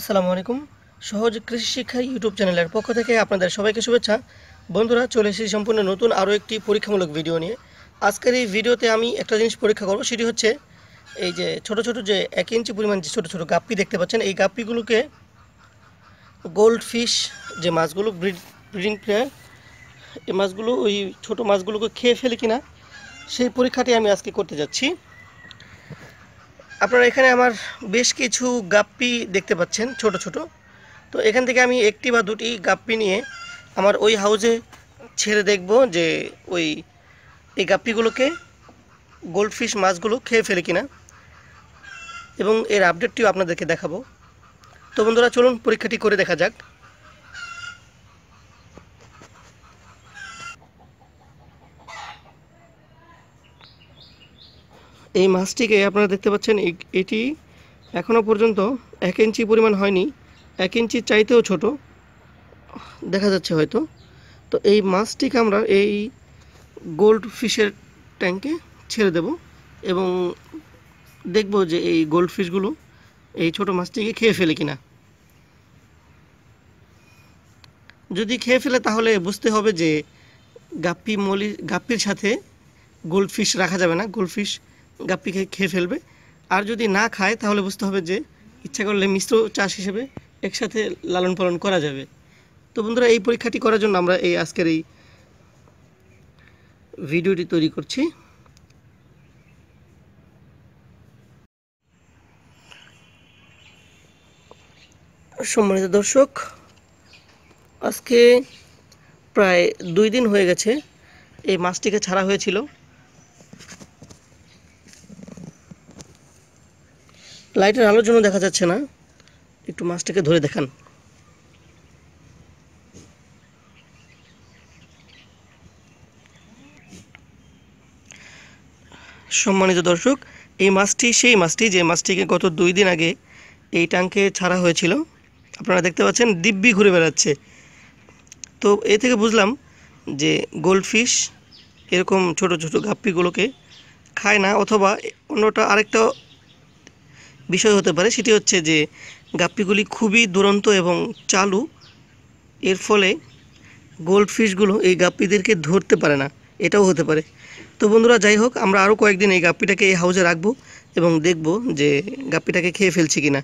আসসালামু আলাইকুম সহজ কৃষি শিক্ষা ইউটিউব চ্যানেলের পক্ষ থেকে আপনাদের সবাইকে শুভেচ্ছা বন্ধুরা চলে এসেছি সম্পূর্ণ নতুন আরও একটি পরীক্ষামূলক ভিডিও নিয়ে আজকের এই ভিডিওতে আমি একটা জিনিস পরীক্ষা করবো সেটি হচ্ছে এই যে ছোট ছোট যে এক ইঞ্চি পরিমাণ যে ছোটো ছোটো গাপ্পি দেখতে পাচ্ছেন এই গাপ্পিগুলোকে গোল্ড ফিশ যে মাছগুলো ব্রিডিং প্লেয়ার এই মাছগুলো ওই ছোটো মাছগুলোকে খেয়ে ফেলে কিনা সেই পরীক্ষাটি আমি আজকে করতে যাচ্ছি আপনারা এখানে আমার বেশ কিছু গাপ্পি দেখতে পাচ্ছেন ছোট ছোট তো এখান থেকে আমি একটি বা দুটি গাপ্পি নিয়ে আমার ওই হাউজে ছেড়ে দেখব যে ওই এই গাপ্পিগুলোকে গোল্ডফিশ মাছগুলো খেয়ে ফেলে কিনা এবং এর আপডেটটিও আপনাদেরকে দেখাবো তো বন্ধুরা চলুন পরীক্ষাটি করে দেখা যাক এই মাছটিকে আপনারা দেখতে পাচ্ছেন এটি এখনও পর্যন্ত এক ইঞ্চি পরিমাণ হয়নি এক ইঞ্চি চাইতেও ছোট দেখা যাচ্ছে হয়তো তো এই মাছটিকে আমরা এই গোল্ড ফিশের ট্যাঙ্কে ছেড়ে দেব এবং দেখব যে এই গোল্ড ফিশগুলো এই ছোট মাছটিকে খেয়ে ফেলে কিনা যদি খেয়ে ফেলে তাহলে বুঝতে হবে যে গাপ্পি মলি গাপ্পির সাথে ফিশ রাখা যাবে না ফিশ গাপি খেয়ে ফেলবে আর যদি না খায় তাহলে বুঝতে হবে যে ইচ্ছা করলে মিশ্র চাষ হিসেবে একসাথে লালন পালন করা যাবে তো বন্ধুরা এই পরীক্ষাটি করার জন্য আমরা এই আজকের এই ভিডিওটি তৈরি করছি সম্মানিত দর্শক আজকে প্রায় দুই দিন হয়ে গেছে এই মাছটিকে ছাড়া হয়েছিল লাইটের আলোর জন্য দেখা যাচ্ছে না একটু মাছটাকে ধরে দেখান সম্মানিত দর্শক এই মাছটি সেই মাছটি যে মাছটিকে গত দুই দিন আগে এই ট্যাঙ্কে ছাড়া হয়েছিল আপনারা দেখতে পাচ্ছেন দিব্যি ঘুরে বেড়াচ্ছে তো এ থেকে বুঝলাম যে গোল্ডফিশ এরকম ছোট ছোট গাপ্পিগুলোকে খায় না অথবা অন্যটা আরেকটা বিষয় হতে পারে সেটি হচ্ছে যে গাপ্পিগুলি খুবই দুরন্ত এবং চালু এর ফলে গোল্ড ফিশগুলো এই গাপ্পিদেরকে ধরতে পারে না এটাও হতে পারে তো বন্ধুরা যাই হোক আমরা আরও কয়েকদিন এই গাপ্পিটাকে এই হাউজে রাখবো এবং দেখব যে গাপ্পিটাকে খেয়ে ফেলছি কিনা